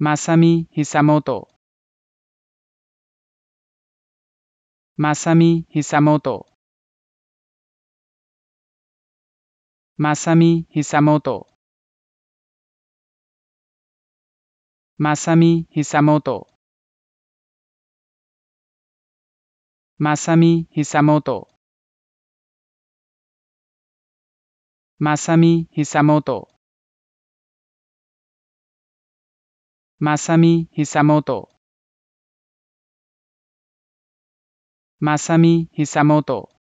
マサミ・ヒサモト。マサミ・ヒサモト。マサミ・ヒサモト。マサミ・ヒサモト。マサミ・ヒサモト。マサミ・ヒサモト。Masami Hisamoto. Masami Hisamoto.